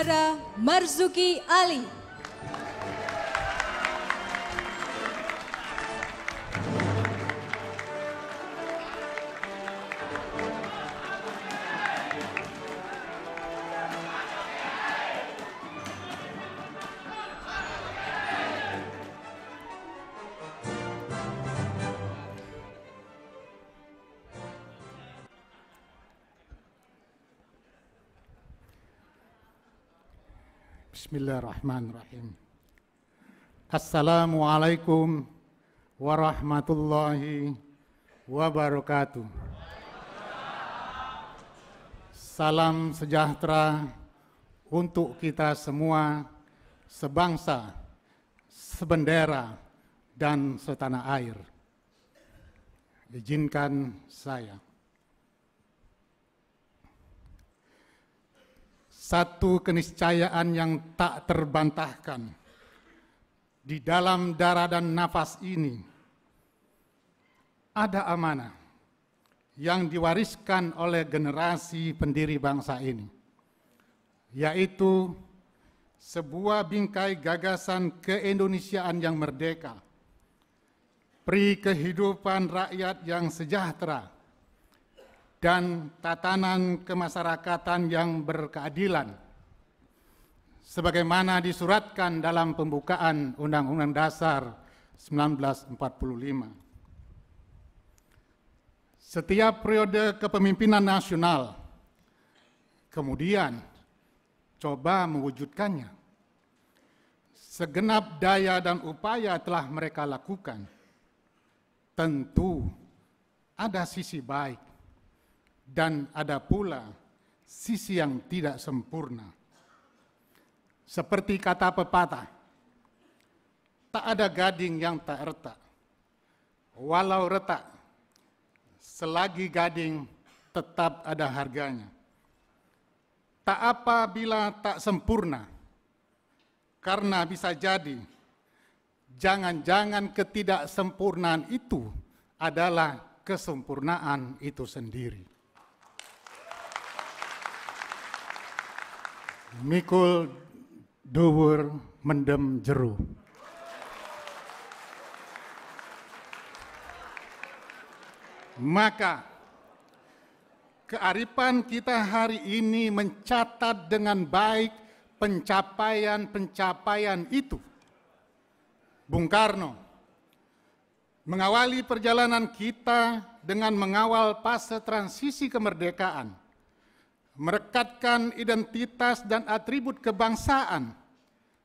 Saudara Marzuki Ali. Bismillahirrahmanirrahim. Assalamualaikum warahmatullahi wabarakatuh. Salam sejahtera untuk kita semua, sebangsa, sebendera, dan setanah air. Izinkan saya satu keniscayaan yang tak terbantahkan. Di dalam darah dan nafas ini ada amanah yang diwariskan oleh generasi pendiri bangsa ini, yaitu sebuah bingkai gagasan keindonesiaan yang merdeka, pri kehidupan rakyat yang sejahtera, dan tatanan kemasyarakatan yang berkeadilan sebagaimana disuratkan dalam pembukaan Undang-Undang Dasar 1945. Setiap periode kepemimpinan nasional kemudian coba mewujudkannya. Segenap daya dan upaya telah mereka lakukan. Tentu ada sisi baik dan ada pula sisi yang tidak sempurna. Seperti kata pepatah, tak ada gading yang tak retak. Walau retak, selagi gading tetap ada harganya. Tak apa bila tak sempurna, karena bisa jadi jangan-jangan ketidaksempurnaan itu adalah kesempurnaan itu sendiri. mikul duwur mendem jeru. Maka kearifan kita hari ini mencatat dengan baik pencapaian-pencapaian itu. Bung Karno mengawali perjalanan kita dengan mengawal fase transisi kemerdekaan merekatkan identitas dan atribut kebangsaan,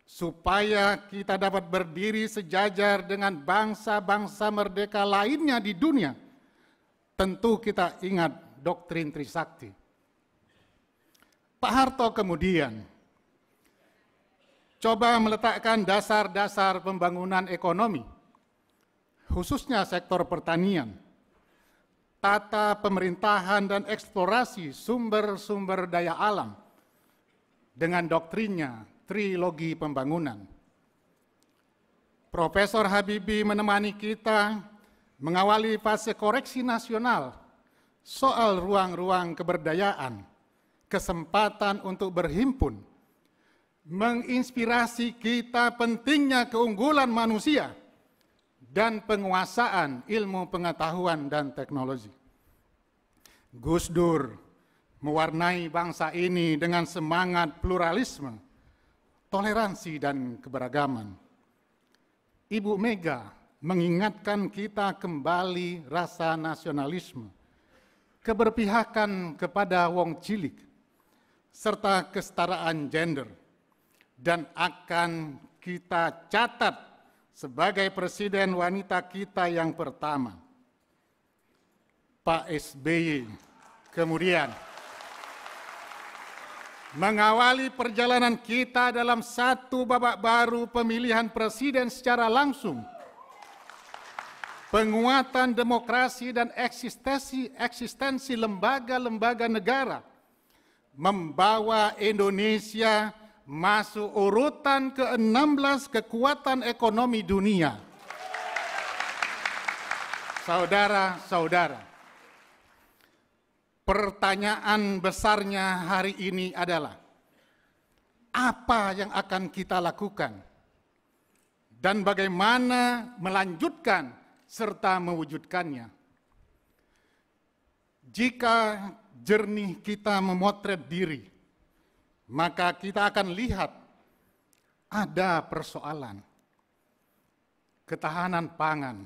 supaya kita dapat berdiri sejajar dengan bangsa-bangsa merdeka lainnya di dunia. Tentu kita ingat doktrin Trisakti. Pak Harto kemudian coba meletakkan dasar-dasar pembangunan ekonomi, khususnya sektor pertanian tata pemerintahan dan eksplorasi sumber-sumber daya alam dengan doktrinnya trilogi pembangunan. Profesor Habibi menemani kita mengawali fase koreksi nasional soal ruang-ruang keberdayaan, kesempatan untuk berhimpun, menginspirasi kita pentingnya keunggulan manusia – dan penguasaan ilmu pengetahuan dan teknologi. Gus Dur mewarnai bangsa ini dengan semangat pluralisme, toleransi dan keberagaman. Ibu Mega mengingatkan kita kembali rasa nasionalisme, keberpihakan kepada wong cilik, serta kesetaraan gender. Dan akan kita catat sebagai presiden wanita kita yang pertama, Pak SBY. Kemudian, mengawali perjalanan kita dalam satu babak baru pemilihan presiden secara langsung, penguatan demokrasi dan eksistensi, eksistensi lembaga-lembaga negara, membawa Indonesia masuk urutan ke-16 kekuatan ekonomi dunia. Saudara-saudara, pertanyaan besarnya hari ini adalah, apa yang akan kita lakukan? Dan bagaimana melanjutkan serta mewujudkannya? Jika jernih kita memotret diri, maka kita akan lihat ada persoalan ketahanan pangan,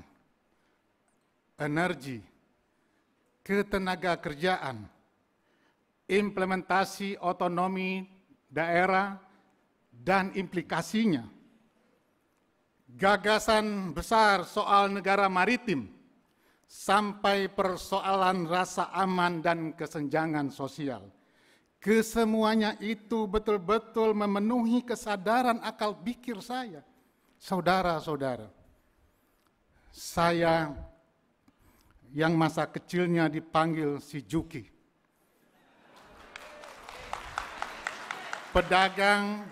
energi, ketenaga kerjaan, implementasi otonomi daerah, dan implikasinya. Gagasan besar soal negara maritim sampai persoalan rasa aman dan kesenjangan sosial Kesemuanya itu betul-betul memenuhi kesadaran akal pikir saya. Saudara-saudara, saya yang masa kecilnya dipanggil si Juki. Pedagang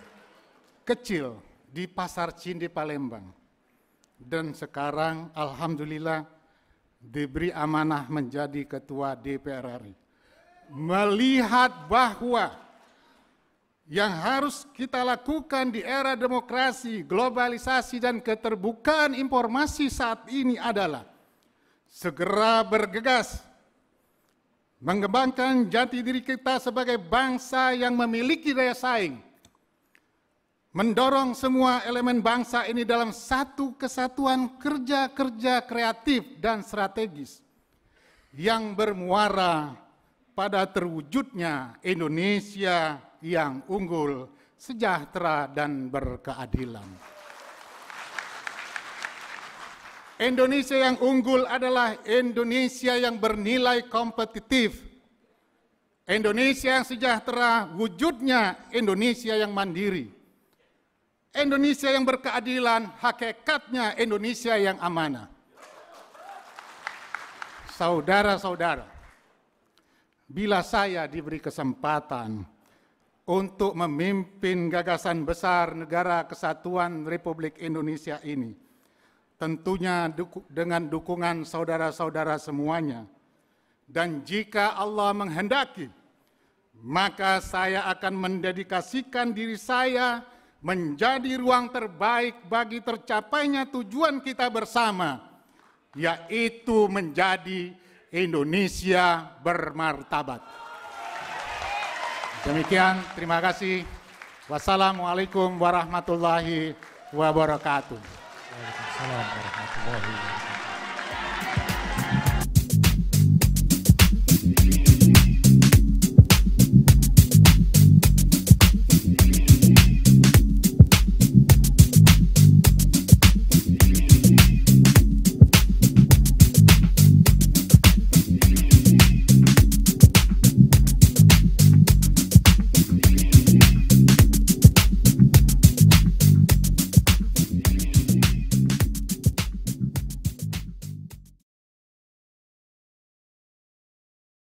kecil di Pasar Cindi Palembang. Dan sekarang Alhamdulillah diberi amanah menjadi Ketua DPR RI melihat bahwa yang harus kita lakukan di era demokrasi, globalisasi, dan keterbukaan informasi saat ini adalah segera bergegas mengembangkan jati diri kita sebagai bangsa yang memiliki daya saing, mendorong semua elemen bangsa ini dalam satu kesatuan kerja-kerja kreatif dan strategis yang bermuara pada terwujudnya Indonesia yang unggul, sejahtera, dan berkeadilan. Indonesia yang unggul adalah Indonesia yang bernilai kompetitif. Indonesia yang sejahtera, wujudnya Indonesia yang mandiri. Indonesia yang berkeadilan, hakikatnya Indonesia yang amanah. Saudara-saudara, bila saya diberi kesempatan untuk memimpin gagasan besar negara kesatuan Republik Indonesia ini, tentunya dengan dukungan saudara-saudara semuanya. Dan jika Allah menghendaki, maka saya akan mendedikasikan diri saya menjadi ruang terbaik bagi tercapainya tujuan kita bersama, yaitu menjadi Indonesia bermartabat. Demikian, terima kasih. Wassalamualaikum warahmatullahi wabarakatuh. Waalaikumsalam warahmatullahi wabarakatuh.